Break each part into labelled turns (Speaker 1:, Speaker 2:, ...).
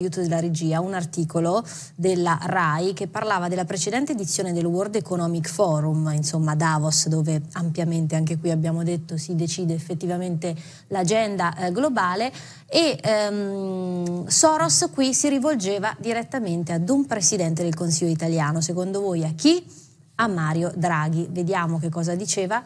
Speaker 1: aiuto della regia, un articolo della RAI che parlava della precedente edizione del World Economic Forum, insomma Davos, dove ampiamente anche qui abbiamo detto si decide effettivamente l'agenda eh, globale e ehm, Soros qui si rivolgeva direttamente ad un presidente del Consiglio italiano, secondo voi a chi? A Mario Draghi. Vediamo che cosa diceva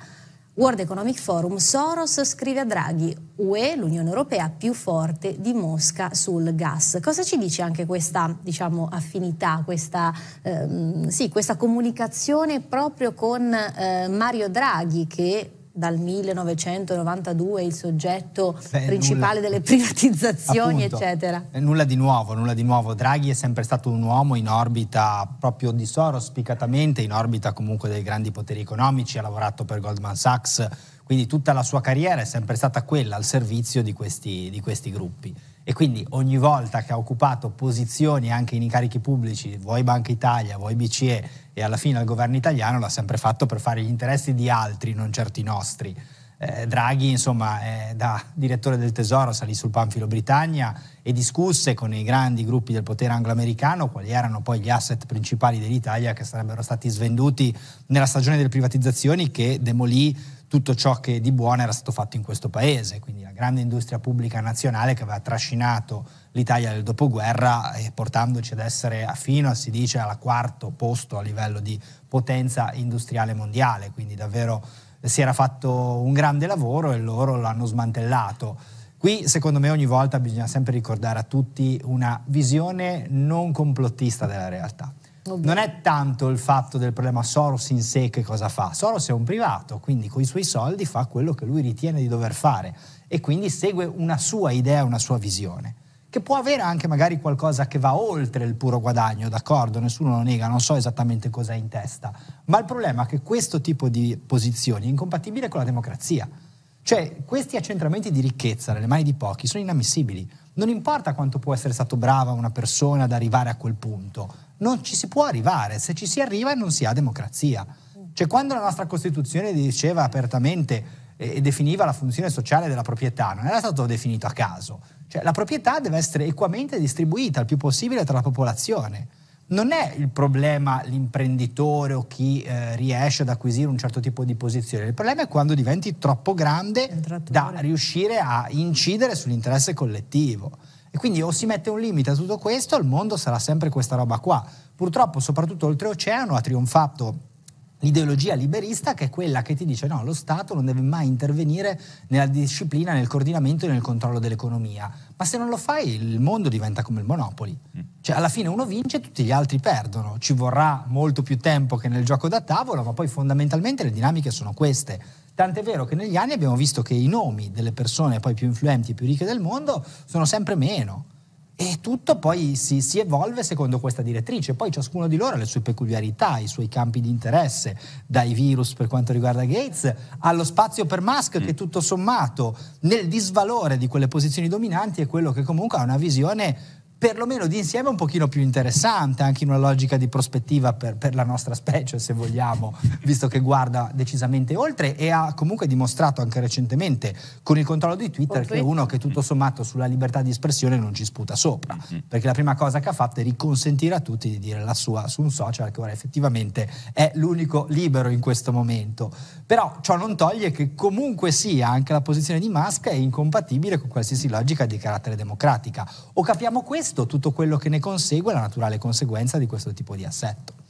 Speaker 1: World Economic Forum, Soros scrive a Draghi, UE, l'Unione Europea più forte di Mosca sul gas. Cosa ci dice anche questa diciamo, affinità, questa, ehm, sì, questa, comunicazione proprio con eh, Mario Draghi che dal 1992 il soggetto Beh, principale nulla. delle privatizzazioni, Appunto. eccetera.
Speaker 2: Nulla di nuovo, nulla di nuovo. Draghi è sempre stato un uomo in orbita proprio di Soros, spiccatamente in orbita comunque dei grandi poteri economici, ha lavorato per Goldman Sachs quindi tutta la sua carriera è sempre stata quella al servizio di questi, di questi gruppi. E quindi ogni volta che ha occupato posizioni anche in incarichi pubblici, vuoi Banca Italia, vuoi BCE e alla fine al governo italiano, l'ha sempre fatto per fare gli interessi di altri, non certi nostri. Eh, Draghi, insomma, eh, da direttore del Tesoro salì sul panfilo Britannia e discusse con i grandi gruppi del potere anglo-americano quali erano poi gli asset principali dell'Italia che sarebbero stati svenduti nella stagione delle privatizzazioni che demolì tutto ciò che di buono era stato fatto in questo paese, quindi la grande industria pubblica nazionale che aveva trascinato l'Italia del dopoguerra eh, portandoci ad essere a fino, si dice, al quarto posto a livello di potenza industriale mondiale, quindi davvero si era fatto un grande lavoro e loro l'hanno smantellato. Qui secondo me ogni volta bisogna sempre ricordare a tutti una visione non complottista della realtà. Non è tanto il fatto del problema Soros in sé che cosa fa. Soros è un privato, quindi con i suoi soldi fa quello che lui ritiene di dover fare e quindi segue una sua idea, una sua visione, che può avere anche magari qualcosa che va oltre il puro guadagno, d'accordo, nessuno lo nega, non so esattamente cosa è in testa, ma il problema è che questo tipo di posizioni è incompatibile con la democrazia. Cioè, questi accentramenti di ricchezza nelle mani di pochi sono inammissibili non importa quanto può essere stato brava una persona ad arrivare a quel punto, non ci si può arrivare, se ci si arriva non si ha democrazia. Cioè quando la nostra Costituzione diceva apertamente e definiva la funzione sociale della proprietà, non era stato definito a caso. Cioè la proprietà deve essere equamente distribuita il più possibile tra la popolazione non è il problema l'imprenditore o chi eh, riesce ad acquisire un certo tipo di posizione, il problema è quando diventi troppo grande da riuscire a incidere sull'interesse collettivo. E quindi o si mette un limite a tutto questo, il mondo sarà sempre questa roba qua. Purtroppo, soprattutto oltreoceano, ha trionfato l'ideologia liberista che è quella che ti dice no, lo Stato non deve mai intervenire nella disciplina, nel coordinamento e nel controllo dell'economia. Ma se non lo fai il mondo diventa come il Monopoli. Mm. Cioè alla fine uno vince e tutti gli altri perdono. Ci vorrà molto più tempo che nel gioco da tavola, ma poi fondamentalmente le dinamiche sono queste. Tant'è vero che negli anni abbiamo visto che i nomi delle persone poi più influenti e più ricche del mondo sono sempre meno. E tutto poi si, si, evolve secondo questa direttrice. Poi ciascuno di loro ha le sue peculiarità, i suoi campi di interesse, dai virus per quanto riguarda Gates, allo spazio per Musk mm. che tutto sommato nel disvalore di quelle posizioni dominanti è quello che comunque ha una visione perlomeno di insieme un pochino più interessante, anche in una logica di prospettiva per, per, la nostra specie, se vogliamo, visto che guarda decisamente oltre e ha comunque dimostrato anche recentemente con il controllo di Twitter che è uno che tutto sommato sulla libertà di espressione non ci sputa sopra, mm-hmm. perché la prima cosa che ha fatto è riconsentire a tutti di dire la sua su un social che ora effettivamente è l'unico libero in questo momento. Però ciò non toglie che comunque sia anche la posizione di Musk è incompatibile con qualsiasi logica di carattere democratica. O capiamo questo questo, tutto quello che ne consegue, è la naturale conseguenza di questo tipo di assetto.